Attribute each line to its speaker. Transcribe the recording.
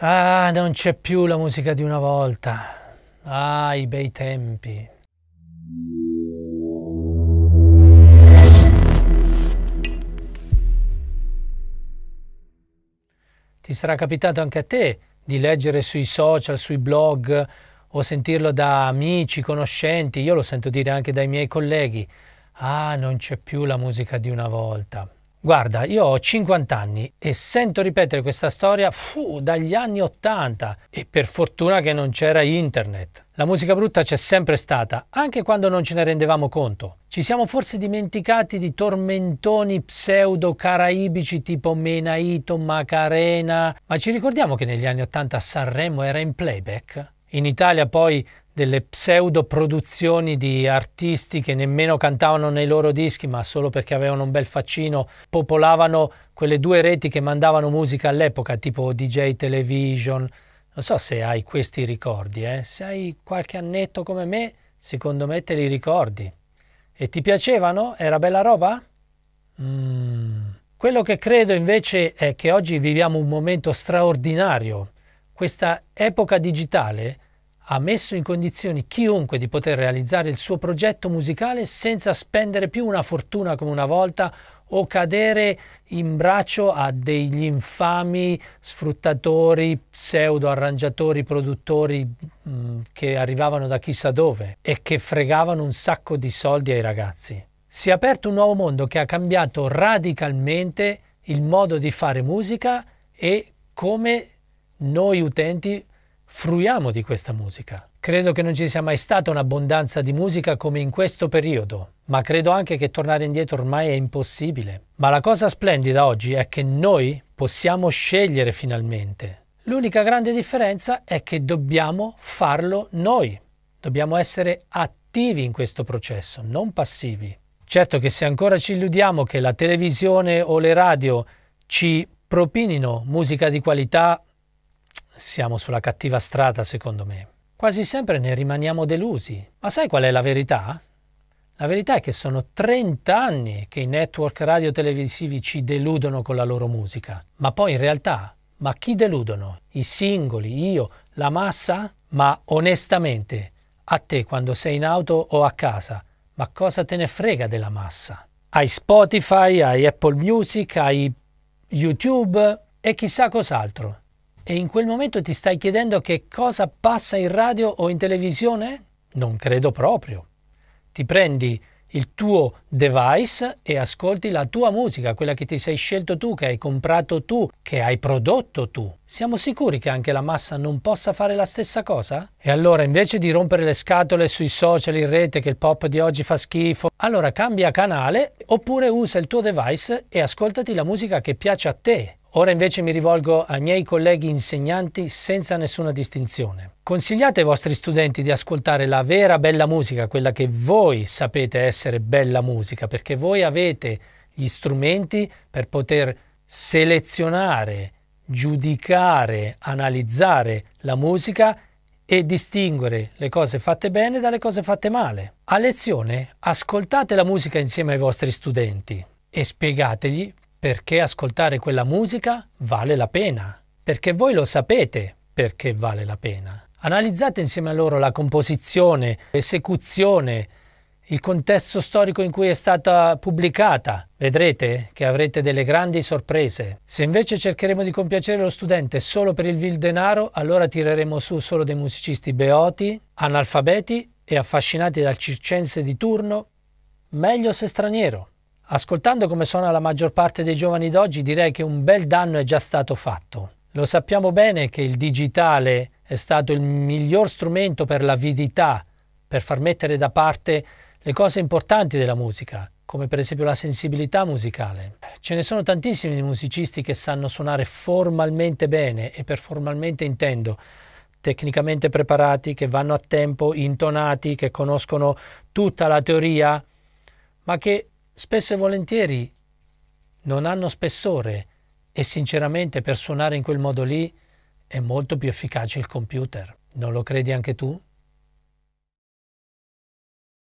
Speaker 1: Ah, non c'è più la musica di una volta. Ah, i bei tempi. Ti sarà capitato anche a te di leggere sui social, sui blog o sentirlo da amici, conoscenti, io lo sento dire anche dai miei colleghi. Ah, non c'è più la musica di una volta. Guarda, io ho 50 anni e sento ripetere questa storia fu, dagli anni 80 e per fortuna che non c'era internet. La musica brutta c'è sempre stata, anche quando non ce ne rendevamo conto. Ci siamo forse dimenticati di tormentoni pseudo-caraibici tipo Menaito, Macarena, ma ci ricordiamo che negli anni 80 Sanremo era in playback? In Italia poi delle pseudo produzioni di artisti che nemmeno cantavano nei loro dischi, ma solo perché avevano un bel faccino, popolavano quelle due reti che mandavano musica all'epoca, tipo DJ Television. Non so se hai questi ricordi, eh? se hai qualche annetto come me, secondo me te li ricordi. E ti piacevano? Era bella roba? Mm. Quello che credo invece è che oggi viviamo un momento straordinario. Questa epoca digitale ha messo in condizioni chiunque di poter realizzare il suo progetto musicale senza spendere più una fortuna come una volta o cadere in braccio a degli infami sfruttatori, pseudo arrangiatori, produttori mh, mm, che arrivavano da chissà dove e che fregavano un sacco di soldi ai ragazzi. Si è aperto un nuovo mondo che ha cambiato radicalmente il modo di fare musica e come noi utenti fruiamo di questa musica. Credo che non ci sia mai stata un'abbondanza di musica come in questo periodo, ma credo anche che tornare indietro ormai è impossibile. Ma la cosa splendida oggi è che noi possiamo scegliere finalmente. L'unica grande differenza è che dobbiamo farlo noi. Dobbiamo essere attivi in questo processo, non passivi. Certo che se ancora ci illudiamo che la televisione o le radio ci propinino musica di qualità siamo sulla cattiva strada, secondo me. Quasi sempre ne rimaniamo delusi. Ma sai qual è la verità? La verità è che sono 30 anni che i network radio televisivi ci deludono con la loro musica. Ma poi in realtà, ma chi deludono? I singoli, io, la massa? Ma onestamente, a te quando sei in auto o a casa, ma cosa te ne frega della massa? Hai Spotify, hai Apple Music, hai YouTube e chissà cos'altro. E in quel momento ti stai chiedendo che cosa passa in radio o in televisione? Non credo proprio. Ti prendi il tuo device e ascolti la tua musica, quella che ti sei scelto tu, che hai comprato tu, che hai prodotto tu. Siamo sicuri che anche la massa non possa fare la stessa cosa? E allora invece di rompere le scatole sui social in rete che il pop di oggi fa schifo, allora cambia canale oppure usa il tuo device e ascoltati la musica che piace a te. Ora invece mi rivolgo ai miei colleghi insegnanti senza nessuna distinzione. Consigliate ai vostri studenti di ascoltare la vera bella musica, quella che voi sapete essere bella musica, perché voi avete gli strumenti per poter selezionare, giudicare, analizzare la musica e distinguere le cose fatte bene dalle cose fatte male. A lezione ascoltate la musica insieme ai vostri studenti e spiegategli perché ascoltare quella musica vale la pena, perché voi lo sapete perché vale la pena. Analizzate insieme a loro la composizione, l'esecuzione, il contesto storico in cui è stata pubblicata. Vedrete che avrete delle grandi sorprese. Se invece cercheremo di compiacere lo studente solo per il vil denaro, allora tireremo su solo dei musicisti beoti, analfabeti e affascinati dal circense di turno, meglio se straniero. Ascoltando come suona la maggior parte dei giovani d'oggi, direi che un bel danno è già stato fatto. Lo sappiamo bene che il digitale è stato il miglior strumento per l'avidità, per far mettere da parte le cose importanti della musica, come per esempio la sensibilità musicale. Ce ne sono tantissimi musicisti che sanno suonare formalmente bene e per formalmente intendo tecnicamente preparati, che vanno a tempo, intonati, che conoscono tutta la teoria, ma che spesso e volentieri non hanno spessore e sinceramente per suonare in quel modo lì è molto più efficace il computer. Non lo credi anche tu?